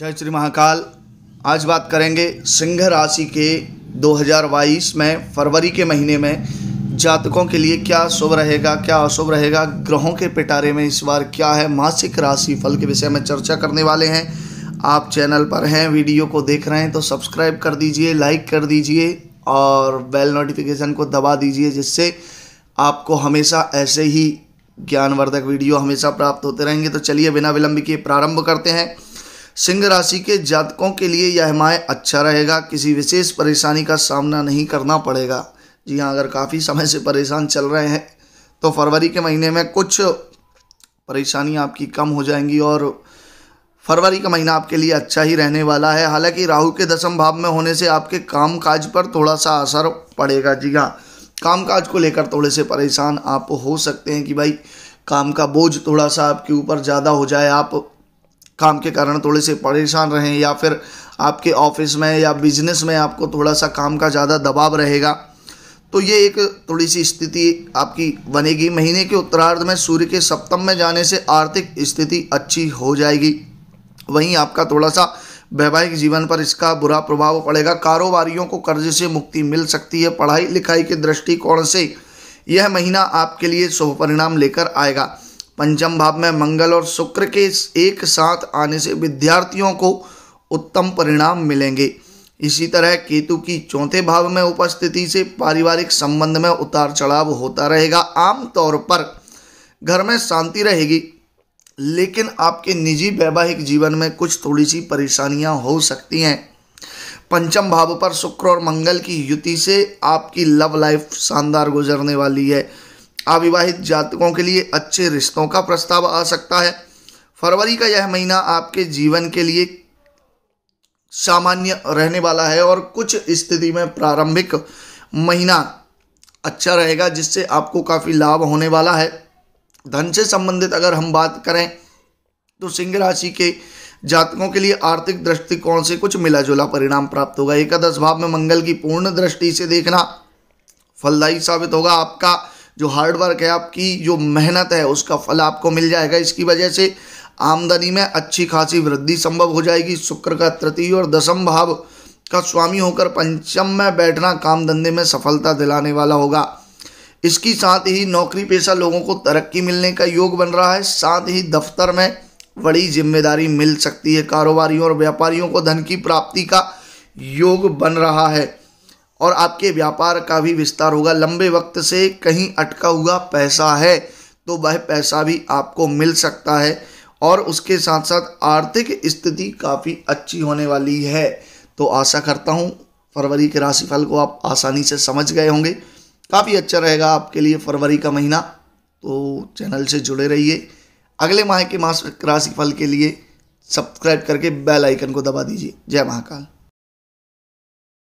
जय श्री महाकाल आज बात करेंगे सिंह राशि के 2022 में फरवरी के महीने में जातकों के लिए क्या शुभ रहेगा क्या अशुभ रहेगा ग्रहों के पिटारे में इस बार क्या है मासिक राशि फल के विषय में चर्चा करने वाले हैं आप चैनल पर हैं वीडियो को देख रहे हैं तो सब्सक्राइब कर दीजिए लाइक कर दीजिए और बेल नोटिफिकेशन को दबा दीजिए जिससे आपको हमेशा ऐसे ही ज्ञानवर्धक वीडियो हमेशा प्राप्त होते रहेंगे तो चलिए बिना विलंब के प्रारंभ करते हैं सिंह राशि के जातकों के लिए यह माह अच्छा रहेगा किसी विशेष परेशानी का सामना नहीं करना पड़ेगा जी हाँ अगर काफ़ी समय से परेशान चल रहे हैं तो फरवरी के महीने में कुछ परेशानी आपकी कम हो जाएंगी और फरवरी का महीना आपके लिए अच्छा ही रहने वाला है हालांकि राहु के दसम भाव में होने से आपके काम काज पर थोड़ा सा असर पड़ेगा जी हाँ काम काज को लेकर थोड़े से परेशान आप हो सकते हैं कि भाई काम का बोझ थोड़ा सा आपके ऊपर ज़्यादा हो जाए आप काम के कारण थोड़े से परेशान रहें या फिर आपके ऑफिस में या बिजनेस में आपको थोड़ा सा काम का ज़्यादा दबाव रहेगा तो ये एक थोड़ी सी स्थिति आपकी बनेगी महीने के उत्तरार्ध में सूर्य के सप्तम में जाने से आर्थिक स्थिति अच्छी हो जाएगी वहीं आपका थोड़ा सा वैवाहिक जीवन पर इसका बुरा प्रभाव पड़ेगा कारोबारियों को कर्ज से मुक्ति मिल सकती है पढ़ाई लिखाई के दृष्टिकोण से यह महीना आपके लिए शुभ परिणाम लेकर आएगा पंचम भाव में मंगल और शुक्र के एक साथ आने से विद्यार्थियों को उत्तम परिणाम मिलेंगे इसी तरह केतु की चौथे भाव में उपस्थिति से पारिवारिक संबंध में उतार चढ़ाव होता रहेगा आमतौर पर घर में शांति रहेगी लेकिन आपके निजी वैवाहिक जीवन में कुछ थोड़ी सी परेशानियां हो सकती हैं पंचम भाव पर शुक्र और मंगल की युति से आपकी लव लाइफ शानदार गुजरने वाली है अविवाहित जातकों के लिए अच्छे रिश्तों का प्रस्ताव आ सकता है फरवरी का यह महीना आपके जीवन के लिए सामान्य रहने वाला है और कुछ स्थिति में प्रारंभिक महीना अच्छा रहेगा जिससे आपको काफ़ी लाभ होने वाला है धन से संबंधित अगर हम बात करें तो सिंह राशि के जातकों के लिए आर्थिक दृष्टिकोण से कुछ मिला जुला परिणाम प्राप्त होगा एकादश भाव में मंगल की पूर्ण दृष्टि से देखना फलदायी साबित होगा आपका जो हार्ड वर्क है आपकी जो मेहनत है उसका फल आपको मिल जाएगा इसकी वजह से आमदनी में अच्छी खासी वृद्धि संभव हो जाएगी शुक्र का तृतीय और दशम भाव का स्वामी होकर पंचम में बैठना काम धंधे में सफलता दिलाने वाला होगा इसकी साथ ही नौकरी पेशा लोगों को तरक्की मिलने का योग बन रहा है साथ ही दफ्तर में बड़ी जिम्मेदारी मिल सकती है कारोबारियों और व्यापारियों को धन की प्राप्ति का योग बन रहा है और आपके व्यापार का भी विस्तार होगा लंबे वक्त से कहीं अटका हुआ पैसा है तो वह पैसा भी आपको मिल सकता है और उसके साथ साथ आर्थिक स्थिति काफ़ी अच्छी होने वाली है तो आशा करता हूँ फरवरी के राशिफल को आप आसानी से समझ गए होंगे काफ़ी अच्छा रहेगा आपके लिए फरवरी का महीना तो चैनल से जुड़े रहिए अगले माह के मास राशिफल के लिए सब्सक्राइब करके बेल आइकन को दबा दीजिए जय महाकाल